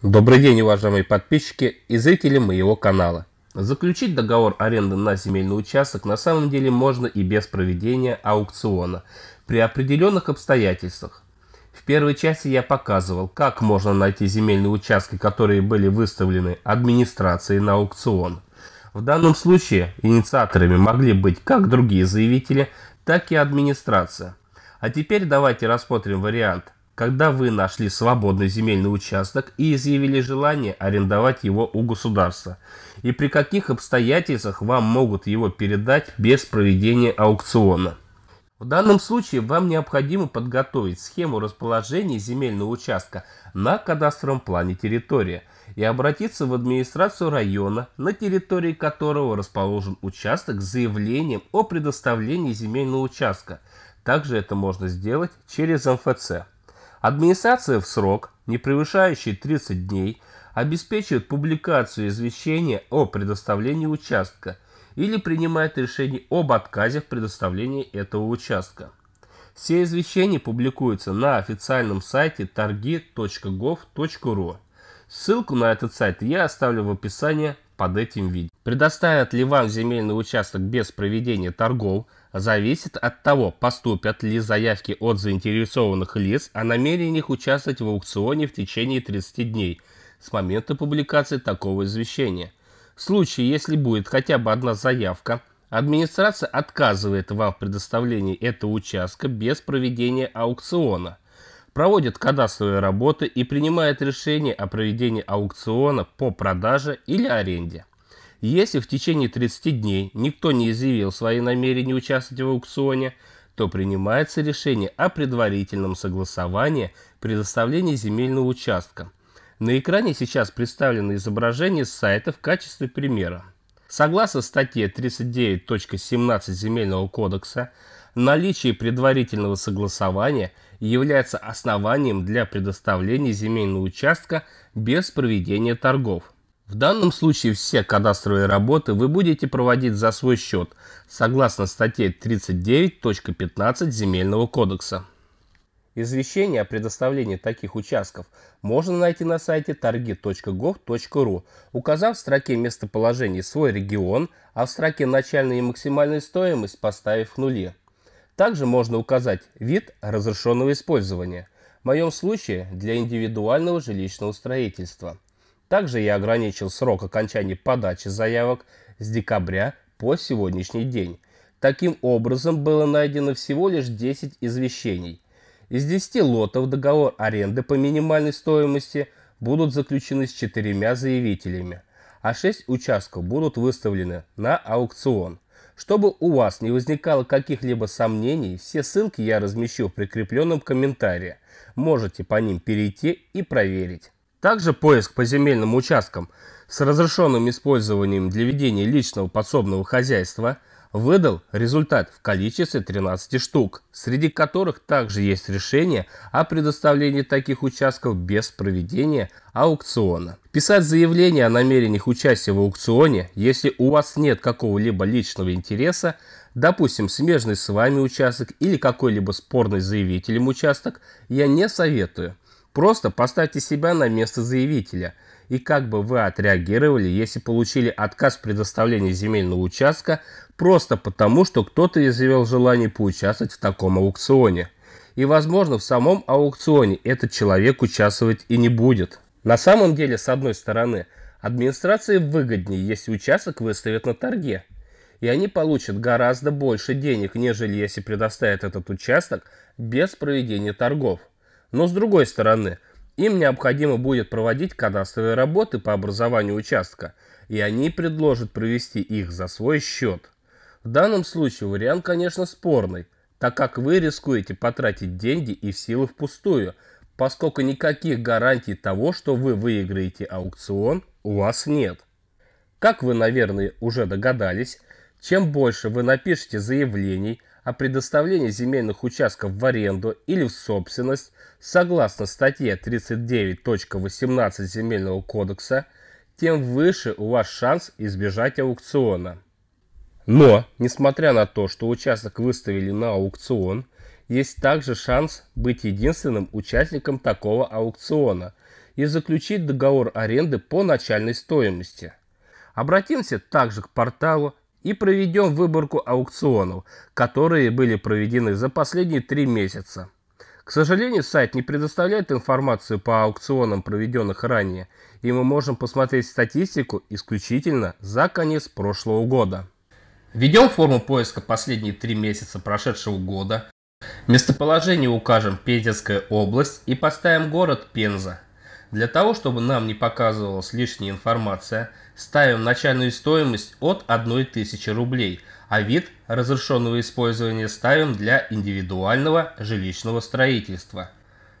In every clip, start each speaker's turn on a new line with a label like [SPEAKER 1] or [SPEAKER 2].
[SPEAKER 1] Добрый день, уважаемые подписчики и зрители моего канала. Заключить договор аренды на земельный участок на самом деле можно и без проведения аукциона, при определенных обстоятельствах. В первой части я показывал, как можно найти земельные участки, которые были выставлены администрацией на аукцион. В данном случае инициаторами могли быть как другие заявители, так и администрация. А теперь давайте рассмотрим вариант – когда вы нашли свободный земельный участок и изъявили желание арендовать его у государства, и при каких обстоятельствах вам могут его передать без проведения аукциона. В данном случае вам необходимо подготовить схему расположения земельного участка на кадастровом плане территории и обратиться в администрацию района, на территории которого расположен участок, с заявлением о предоставлении земельного участка. Также это можно сделать через МФЦ. Администрация в срок, не превышающий 30 дней, обеспечивает публикацию извещения о предоставлении участка или принимает решение об отказе в предоставлении этого участка. Все извещения публикуются на официальном сайте торги.gov.ru. Ссылку на этот сайт я оставлю в описании под этим видео. Предоставят ли вам земельный участок без проведения торгов, зависит от того, поступят ли заявки от заинтересованных лиц о а намерениях участвовать в аукционе в течение 30 дней с момента публикации такого извещения. В случае, если будет хотя бы одна заявка, администрация отказывает вам в предоставлении этого участка без проведения аукциона, проводит кадастровые работы и принимает решение о проведении аукциона по продаже или аренде. Если в течение 30 дней никто не изъявил свои намерения участвовать в аукционе, то принимается решение о предварительном согласовании предоставления земельного участка. На экране сейчас представлено изображение с сайта в качестве примера. Согласно статье 39.17 Земельного кодекса, наличие предварительного согласования является основанием для предоставления земельного участка без проведения торгов. В данном случае все кадастровые работы вы будете проводить за свой счет, согласно статье 39.15 Земельного кодекса. Извещение о предоставлении таких участков можно найти на сайте торги.gov.ru, указав в строке местоположения свой регион, а в строке начальная и максимальная стоимость поставив нули. Также можно указать вид разрешенного использования, в моем случае для индивидуального жилищного строительства – также я ограничил срок окончания подачи заявок с декабря по сегодняшний день. Таким образом было найдено всего лишь 10 извещений. Из 10 лотов договор аренды по минимальной стоимости будут заключены с четырьмя заявителями, а 6 участков будут выставлены на аукцион. Чтобы у вас не возникало каких-либо сомнений, все ссылки я размещу в прикрепленном комментарии. Можете по ним перейти и проверить. Также поиск по земельным участкам с разрешенным использованием для ведения личного подсобного хозяйства выдал результат в количестве 13 штук, среди которых также есть решение о предоставлении таких участков без проведения аукциона. Писать заявление о намерениях участия в аукционе, если у вас нет какого-либо личного интереса, допустим, смежный с вами участок или какой-либо спорный заявителем участок, я не советую – Просто поставьте себя на место заявителя и как бы вы отреагировали, если получили отказ в предоставлении земельного участка просто потому, что кто-то изъявил желание поучаствовать в таком аукционе. И, возможно, в самом аукционе этот человек участвовать и не будет. На самом деле, с одной стороны, администрации выгоднее, если участок выставят на торге. И они получат гораздо больше денег, нежели если предоставят этот участок без проведения торгов. Но с другой стороны, им необходимо будет проводить кадастровые работы по образованию участка, и они предложат провести их за свой счет. В данном случае вариант, конечно, спорный, так как вы рискуете потратить деньги и силы впустую, поскольку никаких гарантий того, что вы выиграете аукцион, у вас нет. Как вы, наверное, уже догадались, чем больше вы напишете заявлений, о предоставлении земельных участков в аренду или в собственность согласно статье 39.18 Земельного кодекса, тем выше у вас шанс избежать аукциона. Но, несмотря на то, что участок выставили на аукцион, есть также шанс быть единственным участником такого аукциона и заключить договор аренды по начальной стоимости. Обратимся также к порталу и проведем выборку аукционов, которые были проведены за последние три месяца. К сожалению, сайт не предоставляет информацию по аукционам, проведенных ранее, и мы можем посмотреть статистику исключительно за конец прошлого года. Введем форму поиска последние три месяца прошедшего года. Местоположение укажем Пензенская область и поставим город Пенза. Для того, чтобы нам не показывалась лишняя информация – Ставим начальную стоимость от 1000 рублей, а вид разрешенного использования ставим для индивидуального жилищного строительства.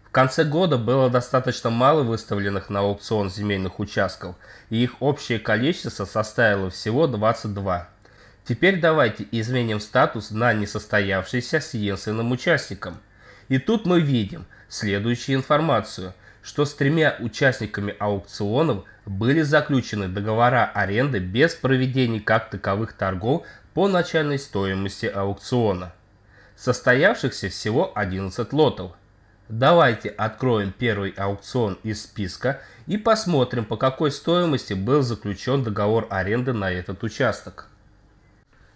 [SPEAKER 1] В конце года было достаточно мало выставленных на аукцион земельных участков, и их общее количество составило всего 22. Теперь давайте изменим статус на несостоявшийся с единственным участником. И тут мы видим следующую информацию – что с тремя участниками аукционов были заключены договора аренды без проведения как таковых торгов по начальной стоимости аукциона. Состоявшихся всего 11 лотов. Давайте откроем первый аукцион из списка и посмотрим, по какой стоимости был заключен договор аренды на этот участок.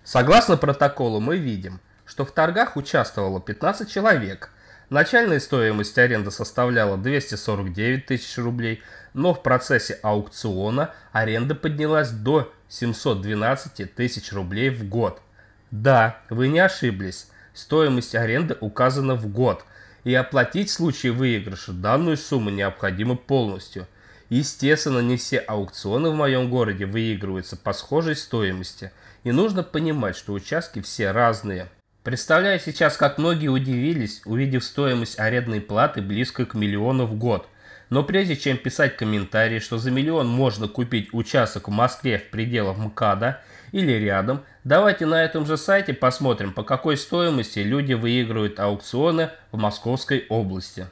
[SPEAKER 1] Согласно протоколу мы видим, что в торгах участвовало 15 человек – Начальная стоимость аренды составляла 249 тысяч рублей, но в процессе аукциона аренда поднялась до 712 тысяч рублей в год. Да, вы не ошиблись, стоимость аренды указана в год, и оплатить в случае выигрыша данную сумму необходимо полностью. Естественно, не все аукционы в моем городе выигрываются по схожей стоимости, и нужно понимать, что участки все разные – Представляю сейчас, как многие удивились, увидев стоимость арендной платы близко к миллиону в год. Но прежде чем писать комментарии, что за миллион можно купить участок в Москве в пределах МКАДа или рядом, давайте на этом же сайте посмотрим, по какой стоимости люди выигрывают аукционы в Московской области.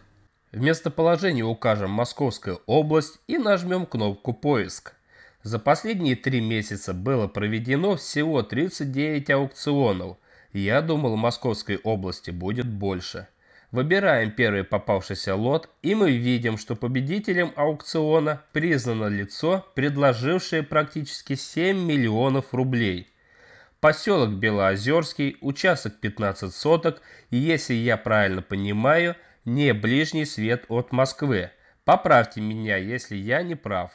[SPEAKER 1] В местоположении укажем Московская область и нажмем кнопку «Поиск». За последние три месяца было проведено всего 39 аукционов – я думал, в Московской области будет больше. Выбираем первый попавшийся лот, и мы видим, что победителем аукциона признано лицо, предложившее практически 7 миллионов рублей. Поселок Белоозерский, участок 15 соток, и если я правильно понимаю, не ближний свет от Москвы. Поправьте меня, если я не прав.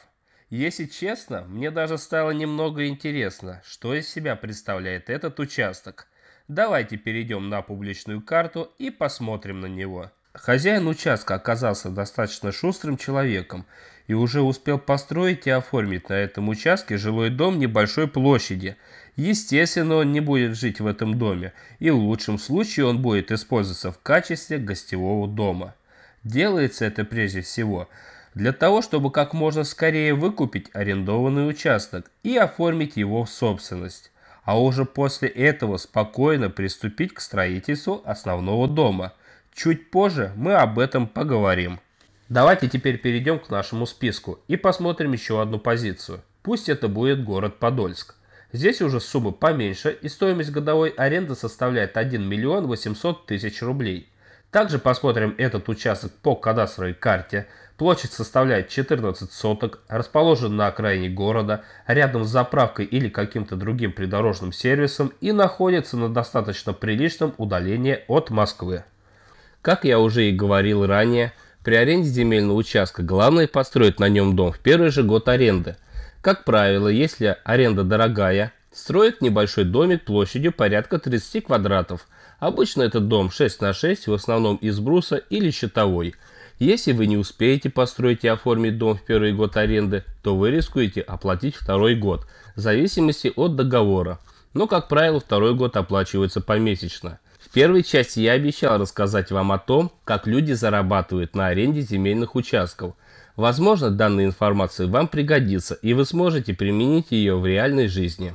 [SPEAKER 1] Если честно, мне даже стало немного интересно, что из себя представляет этот участок – Давайте перейдем на публичную карту и посмотрим на него. Хозяин участка оказался достаточно шустрым человеком и уже успел построить и оформить на этом участке жилой дом небольшой площади. Естественно, он не будет жить в этом доме, и в лучшем случае он будет использоваться в качестве гостевого дома. Делается это прежде всего для того, чтобы как можно скорее выкупить арендованный участок и оформить его в собственность а уже после этого спокойно приступить к строительству основного дома. Чуть позже мы об этом поговорим. Давайте теперь перейдем к нашему списку и посмотрим еще одну позицию. Пусть это будет город Подольск. Здесь уже суммы поменьше и стоимость годовой аренды составляет 1 миллион 800 тысяч рублей. Также посмотрим этот участок по кадастровой карте. Площадь составляет 14 соток, расположен на окраине города, рядом с заправкой или каким-то другим придорожным сервисом и находится на достаточно приличном удалении от Москвы. Как я уже и говорил ранее, при аренде земельного участка главное построить на нем дом в первый же год аренды. Как правило, если аренда дорогая, строит небольшой домик площадью порядка 30 квадратов. Обычно этот дом 6 на 6, в основном из бруса или щитовой. Если вы не успеете построить и оформить дом в первый год аренды, то вы рискуете оплатить второй год, в зависимости от договора. Но, как правило, второй год оплачивается помесячно. В первой части я обещал рассказать вам о том, как люди зарабатывают на аренде земельных участков. Возможно, данная информация вам пригодится, и вы сможете применить ее в реальной жизни.